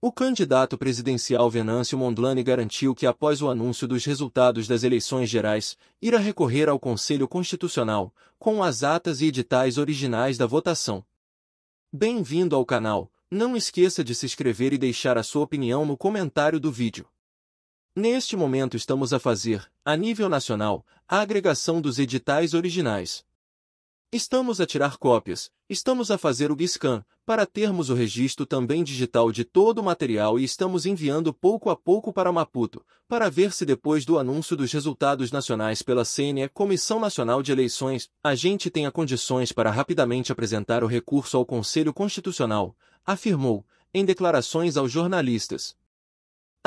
O candidato presidencial Venâncio Mondlane garantiu que após o anúncio dos resultados das eleições gerais, irá recorrer ao Conselho Constitucional, com as atas e editais originais da votação. Bem-vindo ao canal, não esqueça de se inscrever e deixar a sua opinião no comentário do vídeo. Neste momento estamos a fazer, a nível nacional, a agregação dos editais originais, Estamos a tirar cópias, estamos a fazer o scan, para termos o registro também digital de todo o material e estamos enviando pouco a pouco para Maputo, para ver se depois do anúncio dos resultados nacionais pela CNE Comissão Nacional de Eleições, a gente tenha condições para rapidamente apresentar o recurso ao Conselho Constitucional, afirmou, em declarações aos jornalistas.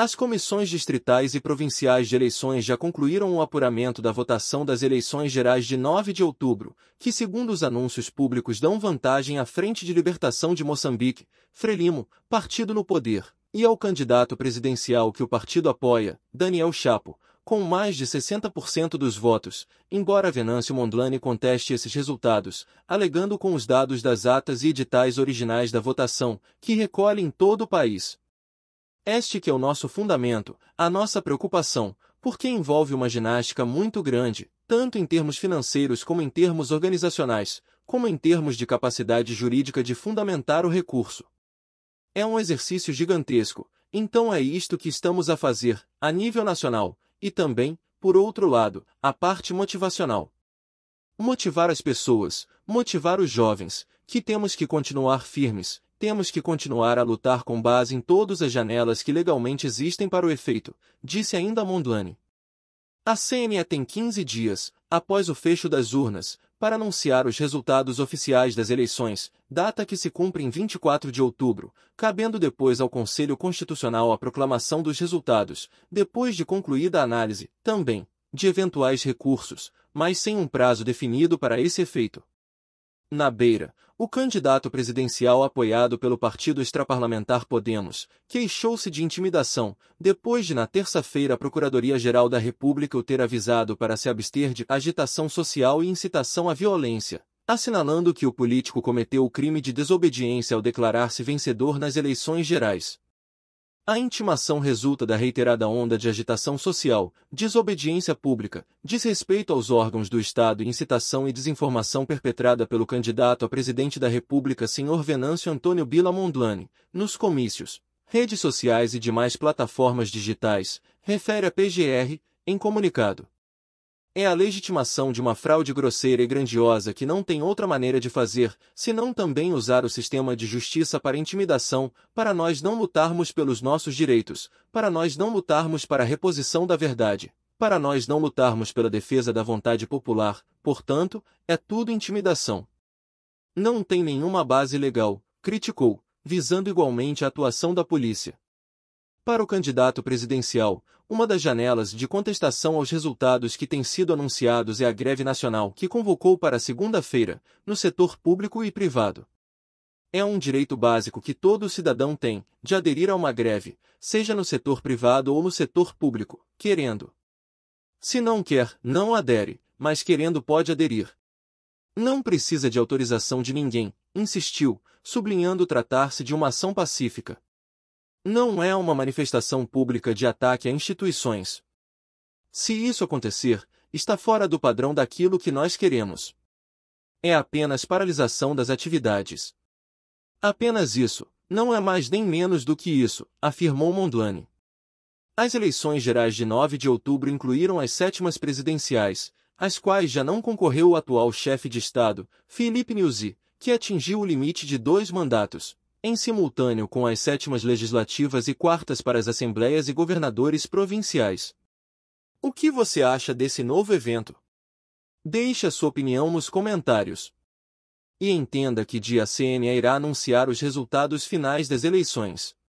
As comissões distritais e provinciais de eleições já concluíram o apuramento da votação das eleições gerais de 9 de outubro, que, segundo os anúncios públicos, dão vantagem à Frente de Libertação de Moçambique, Frelimo, partido no poder, e ao candidato presidencial que o partido apoia, Daniel Chapo, com mais de 60% dos votos, embora Venâncio Mondlane conteste esses resultados, alegando com os dados das atas e editais originais da votação, que recolhe em todo o país, este que é o nosso fundamento, a nossa preocupação, porque envolve uma ginástica muito grande, tanto em termos financeiros como em termos organizacionais, como em termos de capacidade jurídica de fundamentar o recurso. É um exercício gigantesco, então é isto que estamos a fazer, a nível nacional, e também, por outro lado, a parte motivacional. Motivar as pessoas, motivar os jovens, que temos que continuar firmes, temos que continuar a lutar com base em todas as janelas que legalmente existem para o efeito, disse ainda Mondlane. A CNE tem 15 dias, após o fecho das urnas, para anunciar os resultados oficiais das eleições, data que se cumpre em 24 de outubro, cabendo depois ao Conselho Constitucional a proclamação dos resultados, depois de concluída a análise, também, de eventuais recursos, mas sem um prazo definido para esse efeito. Na beira, o candidato presidencial apoiado pelo partido extraparlamentar Podemos queixou-se de intimidação, depois de na terça-feira a Procuradoria-Geral da República o ter avisado para se abster de agitação social e incitação à violência, assinalando que o político cometeu o crime de desobediência ao declarar-se vencedor nas eleições gerais, a intimação resulta da reiterada onda de agitação social, desobediência pública, desrespeito aos órgãos do Estado e incitação e desinformação perpetrada pelo candidato a presidente da República Sr. Venâncio Antônio Bila Mondlane, nos comícios, redes sociais e demais plataformas digitais, refere a PGR, em comunicado. É a legitimação de uma fraude grosseira e grandiosa que não tem outra maneira de fazer, senão também usar o sistema de justiça para intimidação, para nós não lutarmos pelos nossos direitos, para nós não lutarmos para a reposição da verdade, para nós não lutarmos pela defesa da vontade popular, portanto, é tudo intimidação. Não tem nenhuma base legal, criticou, visando igualmente a atuação da polícia. Para o candidato presidencial, uma das janelas de contestação aos resultados que têm sido anunciados é a greve nacional que convocou para segunda-feira, no setor público e privado. É um direito básico que todo cidadão tem de aderir a uma greve, seja no setor privado ou no setor público, querendo. Se não quer, não adere, mas querendo pode aderir. Não precisa de autorização de ninguém, insistiu, sublinhando tratar-se de uma ação pacífica. Não é uma manifestação pública de ataque a instituições. Se isso acontecer, está fora do padrão daquilo que nós queremos. É apenas paralisação das atividades. Apenas isso, não é mais nem menos do que isso, afirmou Mondlane. As eleições gerais de 9 de outubro incluíram as sétimas presidenciais, às quais já não concorreu o atual chefe de Estado, Felipe Nuzzi, que atingiu o limite de dois mandatos em simultâneo com as sétimas legislativas e quartas para as assembleias e governadores provinciais. O que você acha desse novo evento? Deixe a sua opinião nos comentários. E entenda que dia a CNE irá anunciar os resultados finais das eleições.